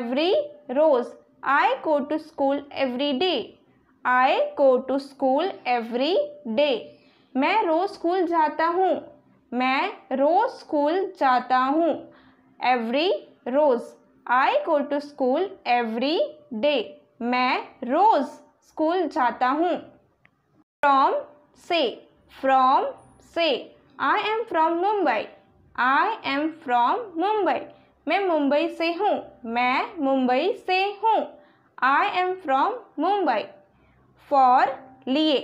every rose. I go to school every day. I go to school every day. मैं रोज़ school जाता हूँ मैं रोज़ स्कूल जाता हूँ एवरी रोज़ I go to school every day मैं रोज़ स्कूल जाता हूँ फ्रॉम से फ्रॉम से I am from Mumbai I am from Mumbai मैं मुंबई से हूँ मैं मुंबई से हूँ I am from Mumbai for लिए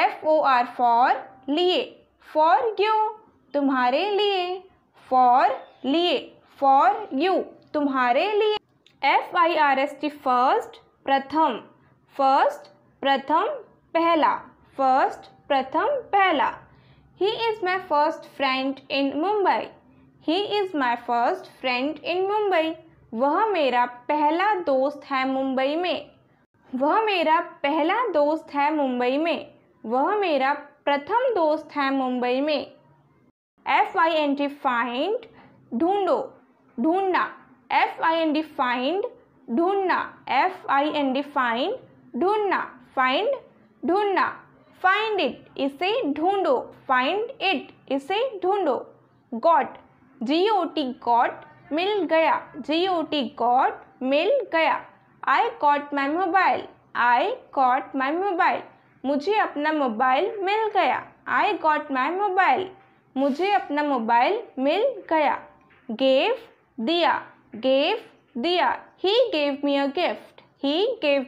एफ ओ आर फॉर लिए फॉर यू तुम्हारे लिए फॉर लिए फॉर यू तुम्हारे लिए F I R S T first प्रथम फर्स्ट प्रथम पहला फर्स्ट प्रथम पहला he is my first friend in Mumbai he is my first friend in Mumbai वह मेरा पहला दोस्त है मुंबई में वह मेरा पहला दोस्त है मुंबई में वह मेरा प्रथम दोस्त है मुंबई में F I N D find ढूंढो ढूंढना F I N D find ढूंढना F I N D find ढूंढना फाइंड ढूंढना फाइंड इट इसे ढूंढो फाइंड इट इसे ढूंढो got G O T got मिल गया जी ओ टी गॉट मिल गया I caught my mobile I caught my mobile मुझे अपना मोबाइल मिल गया आई गॉट माई मोबाइल मुझे अपना मोबाइल मिल गया गेव दिया गेव दिया he gave me a gift he gave